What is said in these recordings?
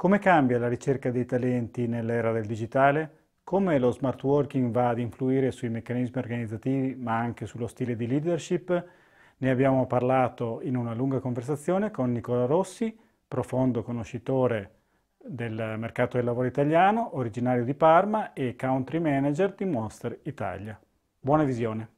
Come cambia la ricerca dei talenti nell'era del digitale? Come lo smart working va ad influire sui meccanismi organizzativi ma anche sullo stile di leadership? Ne abbiamo parlato in una lunga conversazione con Nicola Rossi, profondo conoscitore del mercato del lavoro italiano, originario di Parma e country manager di Monster Italia. Buona visione!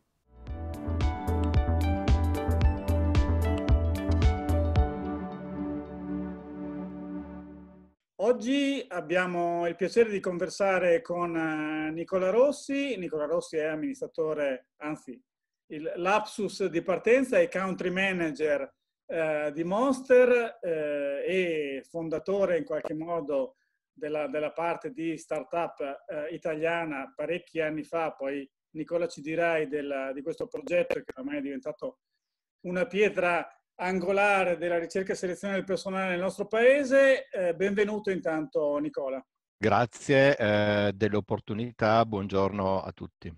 Oggi abbiamo il piacere di conversare con eh, Nicola Rossi. Nicola Rossi è amministratore, anzi, il lapsus di partenza e country manager eh, di Monster eh, e fondatore in qualche modo della, della parte di startup eh, italiana parecchi anni fa. Poi Nicola ci dirai della, di questo progetto che ormai è diventato una pietra angolare della ricerca e selezione del personale nel nostro paese. Eh, benvenuto intanto Nicola. Grazie eh, dell'opportunità, buongiorno a tutti.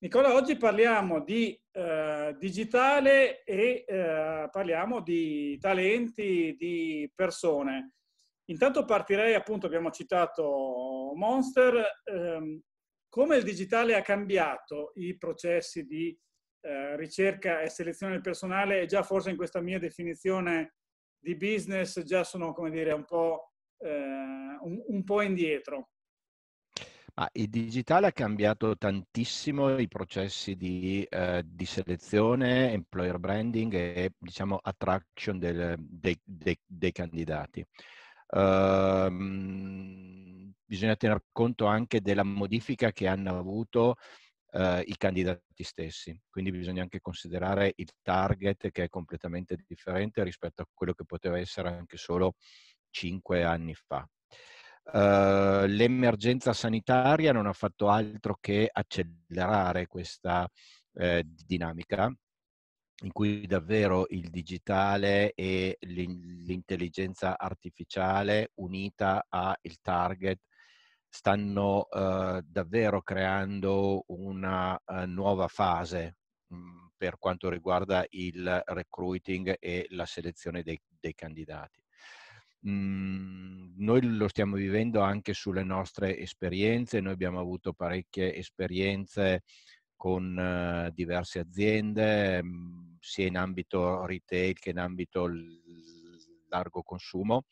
Nicola, oggi parliamo di eh, digitale e eh, parliamo di talenti, di persone. Intanto partirei, appunto, abbiamo citato Monster, ehm, come il digitale ha cambiato i processi di eh, ricerca e selezione del personale, e già forse in questa mia definizione di business già sono, come dire, un po', eh, un, un po indietro. Ah, il digitale ha cambiato tantissimo i processi di, eh, di selezione, employer branding e diciamo, attraction del, dei, dei, dei, candidati. Uh, bisogna tener conto anche della modifica che hanno avuto eh, i candidati stessi. Quindi bisogna anche considerare il target che è completamente differente rispetto a quello che poteva essere anche solo cinque anni fa. Uh, l'emergenza sanitaria non ha fatto altro che accelerare questa eh, dinamica in cui davvero il digitale e l'intelligenza artificiale unita al target stanno eh, davvero creando una uh, nuova fase mh, mm, per quanto riguarda il recruiting e la selezione dei, dei candidati. Mm, noi lo stiamo vivendo anche sulle nostre esperienze, noi abbiamo avuto parecchie esperienze con eh, diverse aziende, mh, mm, sia in ambito retail che in ambito largo consumo,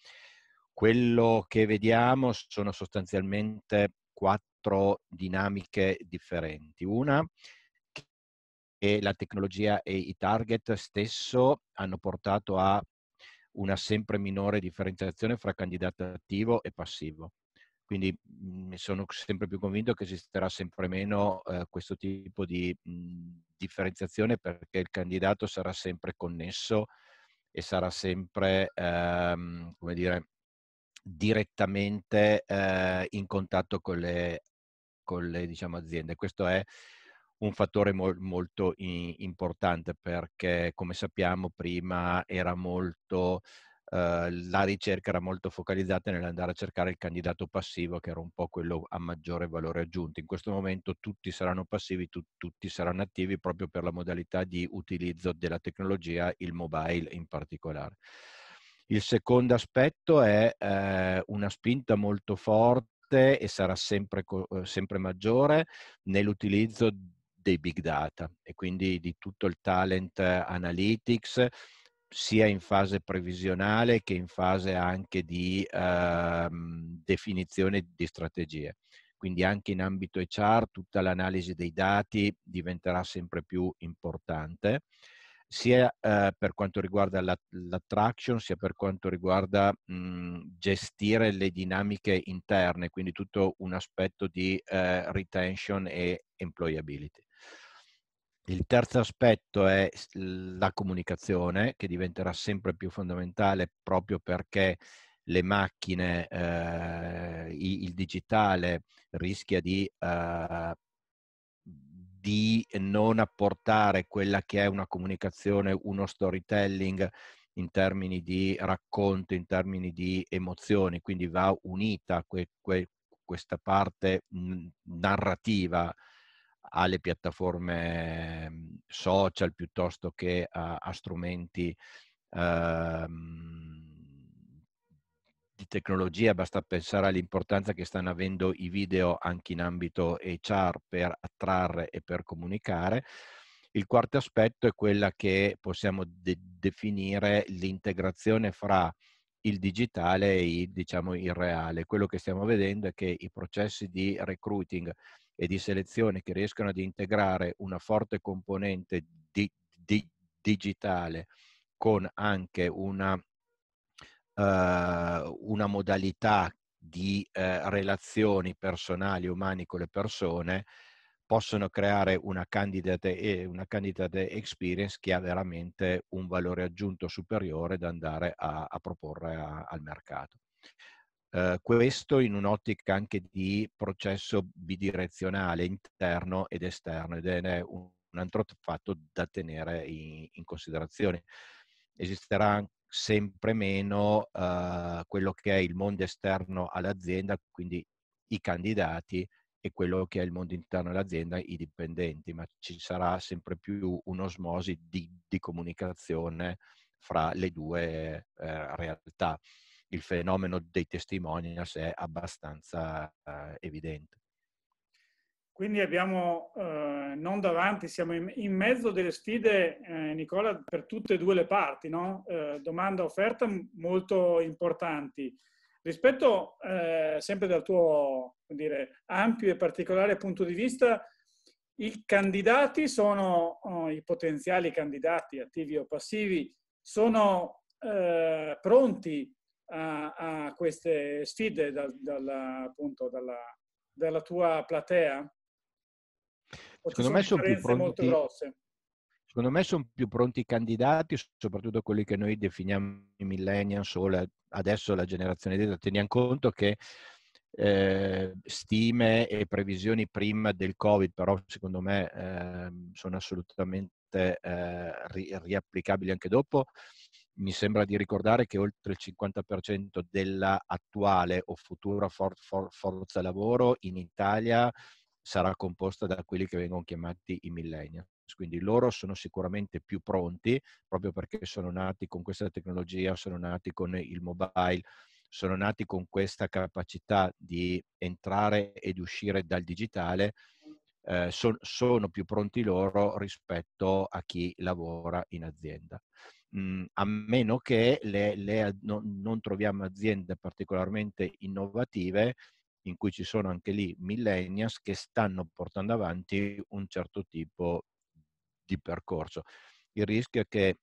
quello che vediamo sono sostanzialmente quattro dinamiche differenti. Una che la tecnologia e i target stesso hanno portato a una sempre minore differenziazione fra candidato attivo e passivo. Quindi mi mhmm, sono sempre più convinto che esisterà sempre meno eh, questo tipo di mh, mhmm, differenziazione perché il candidato sarà sempre connesso e sarà sempre, ehm, come dire, direttamente eh, in contatto con le, con le diciamo, aziende. Questo è un fattore mol, molto in, importante perché, come sappiamo, prima era molto Uh, la ricerca era molto focalizzata nell'andare a cercare il candidato passivo che era un po' quello a maggiore valore aggiunto. In questo momento tutti saranno passivi, tu, tutti saranno attivi proprio per la modalità di utilizzo della tecnologia, il mobile in particolare. Il secondo aspetto è eh, una spinta molto forte e sarà sempre, eh, sempre maggiore nell'utilizzo dei big data e quindi di tutto il talent analytics sia in fase previsionale che in fase anche di eh, definizione di strategie. Quindi anche in ambito HR tutta l'analisi dei dati diventerà sempre più importante sia eh, per quanto riguarda la, l'attraction, sia per quanto riguarda mh, mhmm, gestire le dinamiche interne, quindi tutto un aspetto di eh, retention e employability. Il terzo aspetto è la comunicazione, che diventerà sempre più fondamentale proprio perché le macchine, eh, il digitale rischia di eh, di non apportare quella che è una comunicazione, uno storytelling in termini di racconto, in termini di emozioni, quindi va unita que, que, questa parte narrativa alle piattaforme mhmm, social piuttosto che a, a strumenti ehm, di tecnologia, basta pensare all'importanza che stanno avendo i video anche in ambito HR per attrarre e per comunicare. Il quarto aspetto è quella che possiamo de- definire l'integrazione fra il digitale e il, diciamo, il reale. Quello che stiamo vedendo è che i processi di recruiting e di selezione che riescono ad integrare una forte componente di, di, digitale con anche una Uhm, una modalità di uhm, relazioni personali umane con le persone possono creare una candidate, una candidate experience che ha veramente un valore aggiunto superiore da andare a, a proporre a, al mercato. Uh, questo in un'ottica anche di processo bidirezionale interno ed esterno ed è un, un altro fatto da tenere in, in considerazione. Esisterà sempre meno eh, quello che è il mondo esterno all'azienda, quindi i candidati, e quello che è il mondo interno all'azienda, i dipendenti, ma ci sarà sempre più un'osmosi di, di comunicazione fra le due eh, realtà. Il fenomeno dei testimonials è abbastanza eh, evidente. Quindi abbiamo eh, non davanti, siamo in, in mezzo delle sfide, eh, Nicola, per tutte e due le parti, no? eh, domanda e offerta molto importanti. Rispetto eh, sempre dal tuo dire, ampio e particolare punto di vista, i candidati sono oh, i potenziali candidati attivi o passivi, sono eh, pronti a, a, queste sfide dal, dalla, appunto, dalla, dalla tua platea? Secondo me, pronti, secondo me sono più pronti. i candidati, soprattutto quelli che noi definiamo i millennials o la, adesso la generazione d'età. Teniamo conto che eh, stime e previsioni prima del Covid, però secondo me eh, sono assolutamente eh, ri- riapplicabili anche dopo. Mi sembra di ricordare che oltre il 50% dell'attuale o futura for- for- forza lavoro in Italia sarà composta da quelli che vengono chiamati i millennials. Quindi loro sono sicuramente più pronti proprio perché sono nati con questa tecnologia, sono nati con il mobile, sono nati con questa capacità di entrare ed uscire dal digitale, eh, son, sono più pronti loro rispetto a chi lavora in azienda. Mm, a meno che le, le, non, non troviamo aziende particolarmente innovative in cui ci sono anche lì millennials che stanno portando avanti un certo tipo di percorso. Il rischio è che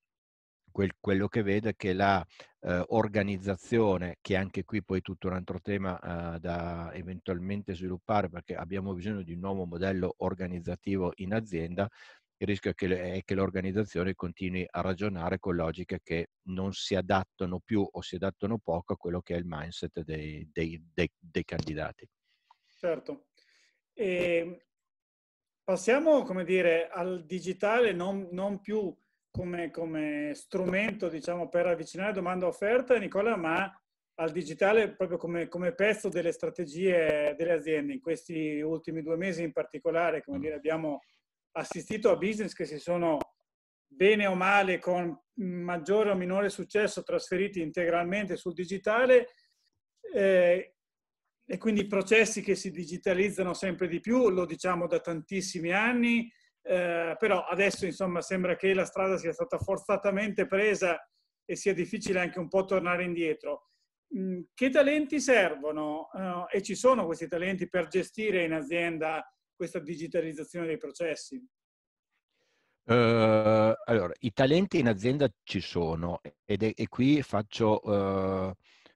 quel, quello che vedo è che la eh, organizzazione, che anche qui poi è tutto un altro tema eh, da eventualmente sviluppare perché abbiamo bisogno di un nuovo modello organizzativo in azienda, il rischio è che, è che l'organizzazione continui a ragionare con logiche che non si adattano più o si adattano poco a quello che è il mindset dei, dei, dei, dei candidati. Certo. E ehm, passiamo, come dire, al digitale non, non più come, come, strumento, diciamo, per avvicinare domanda offerta, Nicola, ma al digitale proprio come, come, pezzo delle strategie delle aziende. In questi ultimi due mesi in particolare, come mm. dire, abbiamo assistito a business che si sono bene o male con maggiore o minore successo trasferiti integralmente sul digitale eh, e quindi processi che si digitalizzano sempre di più, lo diciamo da tantissimi anni, eh, però adesso insomma sembra che la strada sia stata forzatamente presa e sia difficile anche un po' tornare indietro. Mm, che talenti servono? Uh, e ci sono questi talenti per gestire in azienda questa digitalizzazione dei processi? Uh, allora, i talenti in azienda ci sono ed è, e qui faccio, uh, uh,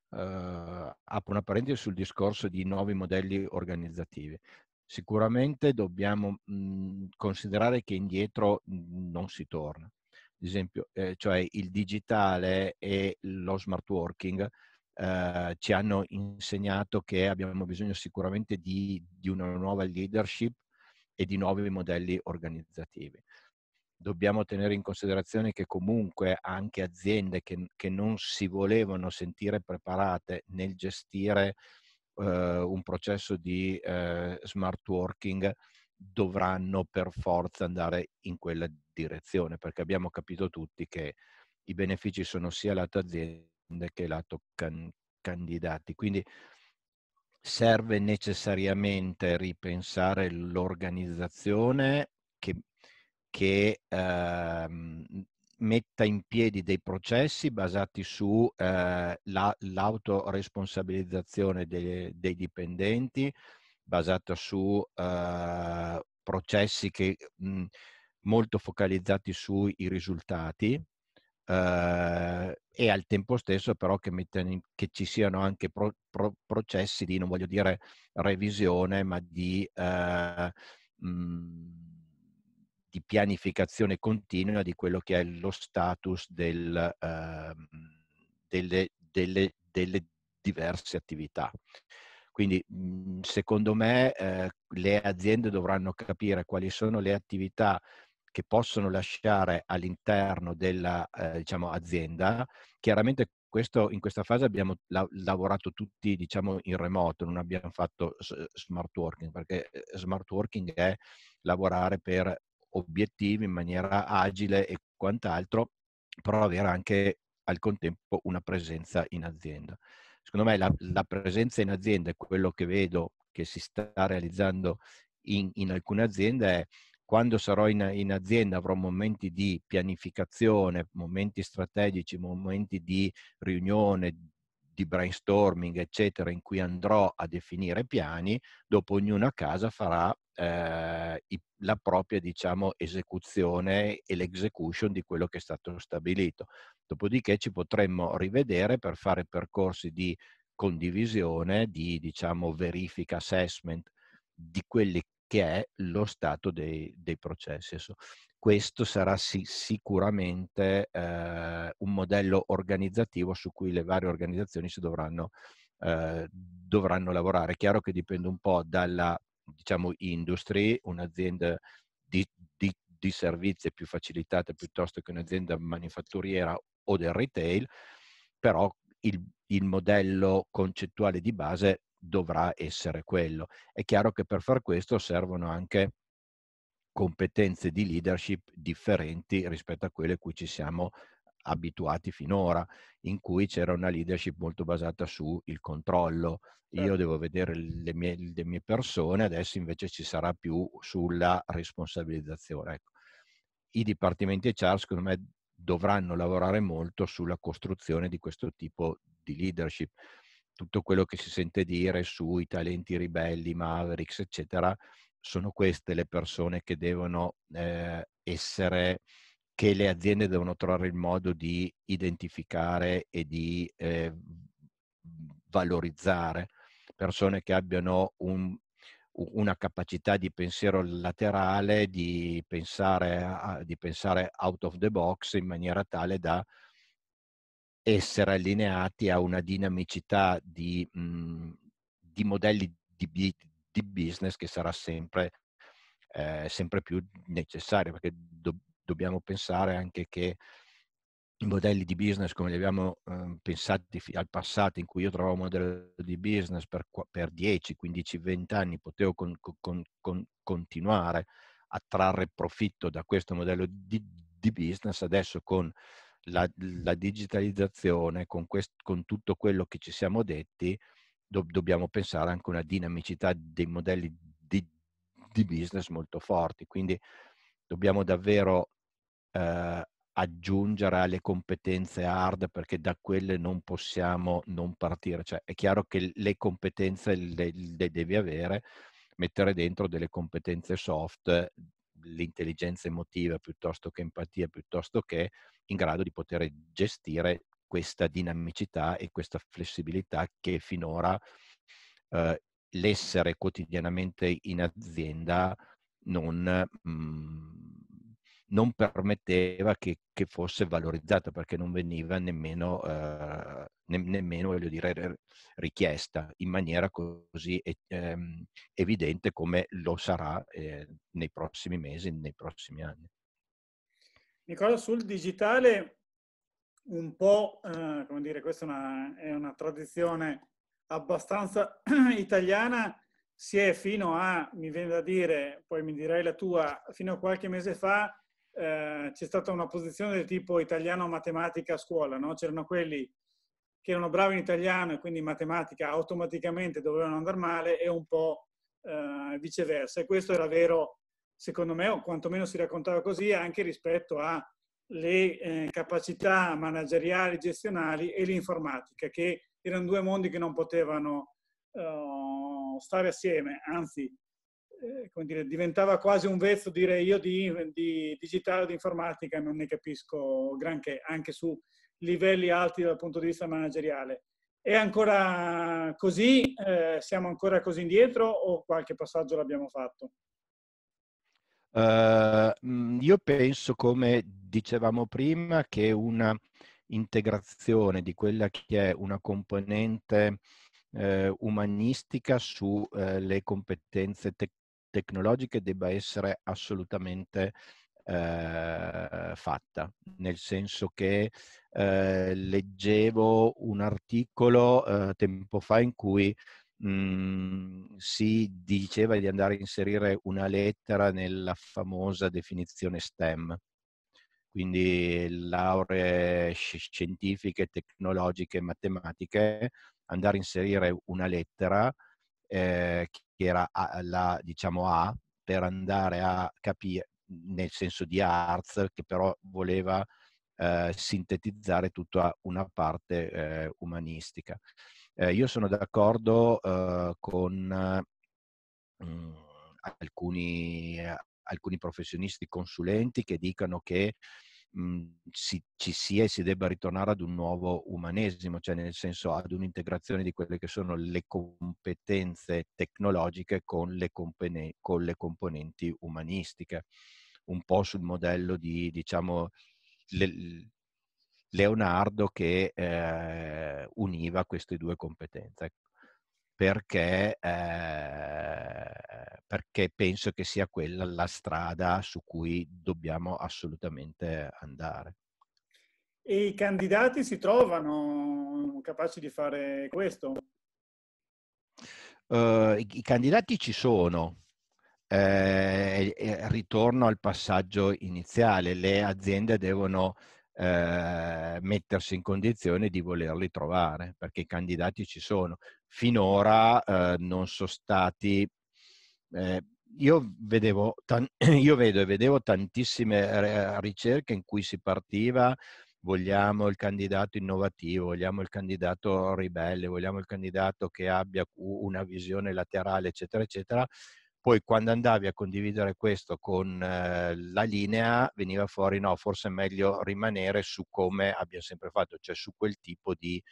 apro una parentesi sul discorso di nuovi modelli organizzativi. Sicuramente dobbiamo mh, mm, considerare che indietro mm, non si torna. Ad esempio, eh, cioè il digitale e lo smart working eh, ci hanno insegnato che abbiamo bisogno sicuramente di, di una nuova leadership e di nuovi modelli organizzativi dobbiamo tenere in considerazione che comunque anche aziende che, che non si volevano sentire preparate nel gestire eh, un processo di eh, smart working dovranno per forza andare in quella direzione perché abbiamo capito tutti che i benefici sono sia lato azienda che lato can, candidati. Quindi serve necessariamente ripensare l'organizzazione che, che ehm, metta in piedi dei processi basati sull'autoresponsabilizzazione eh, la, dei, dei, dipendenti, basata su eh, processi che, mh, molto focalizzati sui risultati, eh, e al tempo stesso però che, in, che ci siano anche pro, pro, processi di, non voglio dire revisione, ma di, eh, mh, mhmm, di pianificazione continua di quello che è lo status del, eh, delle, delle, delle, diverse attività. Quindi mhmm, secondo me eh, le aziende dovranno capire quali sono le attività che possono lasciare all'interno della eh, diciamo, azienda. Chiaramente questo, in questa fase abbiamo la- lavorato tutti diciamo, in remoto, non abbiamo fatto s- smart working, perché eh, smart working è lavorare per obiettivi in maniera agile e quant'altro, però avere anche al contempo una presenza in azienda. Secondo me la, la presenza in azienda è quello che vedo che si sta realizzando in, in alcune aziende, è quando sarò in, in, azienda avrò momenti di pianificazione, momenti strategici, momenti di riunione, di brainstorming, eccetera, in cui andrò a definire piani, dopo ognuno a casa farà eh, la propria, diciamo, esecuzione e l'execution di quello che è stato stabilito. Dopodiché ci potremmo rivedere per fare percorsi di condivisione, di diciamo, verifica, assessment di quelli che è lo stato dei, dei processi. Questo sarà sì, sicuramente eh, un modello organizzativo su cui le varie organizzazioni si dovranno, eh, dovranno lavorare. È chiaro che dipende un po' dalla diciamo, industry, un'azienda di, di, di servizi più facilitata piuttosto che un'azienda manifatturiera o del retail, però il, il modello concettuale di base dovrà essere quello. È chiaro che per far questo servono anche competenze di leadership differenti rispetto a quelle a cui ci siamo abituati finora, in cui c'era una leadership molto basata sul controllo. Certo. Io devo vedere le mie, le mie, persone, adesso invece ci sarà più sulla responsabilizzazione. Ecco. I dipartimenti HR, secondo me, dovranno lavorare molto sulla costruzione di questo tipo di leadership tutto quello che si sente dire sui talenti ribelli, Mavericks, eccetera, sono queste le persone che devono eh, essere, che le aziende devono trovare il modo di identificare e di eh, valorizzare, persone che abbiano un, una capacità di pensiero laterale, di pensare, di pensare out of the box in maniera tale da essere allineati a una dinamicità di, mhmm, di modelli di, di, business che sarà sempre, eh, sempre più necessaria, perché do, dobbiamo pensare anche che i modelli di business come li abbiamo eh, pensati al passato, in cui io trovavo un modello di business per, per 10, 15, 20 anni, potevo con, con, con, continuare a trarre profitto da questo modello di, di business, adesso con la, la digitalizzazione con, quest, con, tutto quello che ci siamo detti, do, dobbiamo pensare anche a una dinamicità dei modelli di, di business molto forti. Quindi dobbiamo davvero eh, aggiungere alle competenze hard perché da quelle non possiamo non partire. Cioè, è chiaro che le competenze le, le devi avere, mettere dentro delle competenze soft, l'intelligenza emotiva piuttosto che empatia, piuttosto che in grado di poter gestire questa dinamicità e questa flessibilità che finora eh, l'essere quotidianamente in azienda non, mh, mhmm, non permetteva che, che, fosse valorizzata perché non veniva nemmeno, eh, ne, nemmeno voglio dire, richiesta in maniera così eh, evidente come lo sarà eh, nei prossimi mesi, nei prossimi anni. Nicola, sul digitale un po', eh, come dire, questa è una, è una tradizione abbastanza italiana, si è fino a, mi viene da dire, poi mi direi la tua, fino a qualche mese fa eh, c'è stata una posizione del tipo italiano-matematica a scuola, no? C'erano quelli che erano bravi in italiano e quindi in matematica automaticamente dovevano andare male e un po' eh, viceversa. E questo era vero secondo me, o quantomeno si raccontava così, anche rispetto alle eh, capacità manageriali, gestionali e l'informatica, che erano due mondi che non potevano uh, stare assieme, anzi, eh, come dire, diventava quasi un vezzo dire io di, di digitale o di informatica non ne capisco granché, anche su livelli alti dal punto di vista manageriale. È ancora così? Eh, siamo ancora così indietro o qualche passaggio l'abbiamo fatto? Uh, io penso, come dicevamo prima, che una integrazione di quella che è una componente eh, umanistica sulle ehm, eh, competenze te- tecnologiche debba essere assolutamente eh, fatta, nel senso che ehm, leggevo un articolo tempo fa in cui Mhmm, si diceva di andare a inserire una lettera nella famosa definizione STEM, quindi lauree scientifiche, tecnologiche, matematiche, andare a inserire una lettera eh, che era la diciamo A per andare a capire, nel senso di arts, che però voleva eh, sintetizzare tutta una parte eh, umanistica. Eh, io sono d'accordo eh, con mh, mm, alcuni, eh, alcuni, professionisti consulenti che dicono che mm, si, ci sia e si debba ritornare ad un nuovo umanesimo, cioè nel senso ad un'integrazione di quelle che sono le competenze tecnologiche con le, compone- con le componenti umanistiche, un po' sul modello di, diciamo, le, Leonardo che eh, univa queste due competenze. Perché, eh, perché, penso che sia quella la strada su cui dobbiamo assolutamente andare. E i candidati si trovano capaci di fare questo? Uh, i, i, candidati ci sono. Eh, ritorno al passaggio iniziale, le aziende devono eh, mettersi in condizione di volerli trovare, perché i candidati ci sono. Finora eh, non sono stati... Eh, io, vedevo, io vedo e vedevo tantissime ricerche in cui si partiva vogliamo il candidato innovativo, vogliamo il candidato ribelle, vogliamo il candidato che abbia una visione laterale, eccetera, eccetera, poi quando andavi a condividere questo con eh, la linea veniva fuori no, forse è meglio rimanere su come abbiamo sempre fatto, cioè su quel tipo di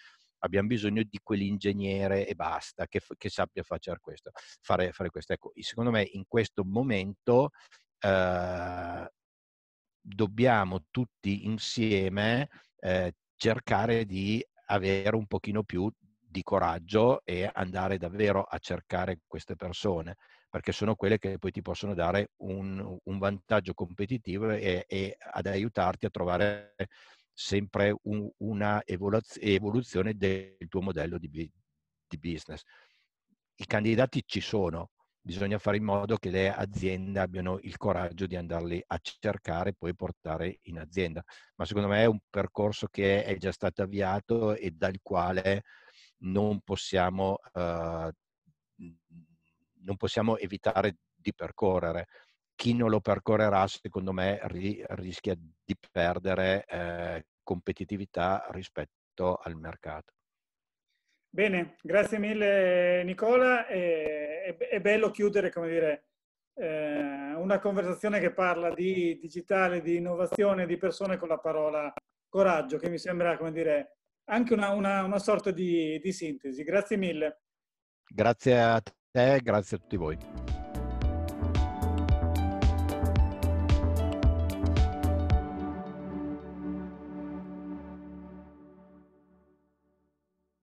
abbiamo bisogno di quell'ingegnere e basta che, che sappia questo, fare, fare questo. Ecco, secondo me in questo momento eh, dobbiamo tutti insieme eh, cercare di avere un pochino più di coraggio e andare davvero a cercare queste persone, perché sono quelle che poi ti possono dare un, un vantaggio competitivo e, e, ad aiutarti a trovare sempre un, una evoluzione del tuo modello di, di business. I candidati ci sono, bisogna fare in modo che le aziende abbiano il coraggio di andarli a cercare e poi portare in azienda. Ma secondo me è un percorso che è già stato avviato e dal quale non possiamo, eh, non possiamo evitare di percorrere. Chi non lo percorrerà, secondo me, ri, rischia di perdere eh, competitività rispetto al mercato. Bene, grazie mille Nicola. È, è bello chiudere, come dire, eh, una conversazione che parla di digitale, di innovazione, di persone con la parola coraggio, che mi sembra, come dire, anche una, una, una sorta di, di sintesi. Grazie mille. Grazie a te, grazie a tutti voi.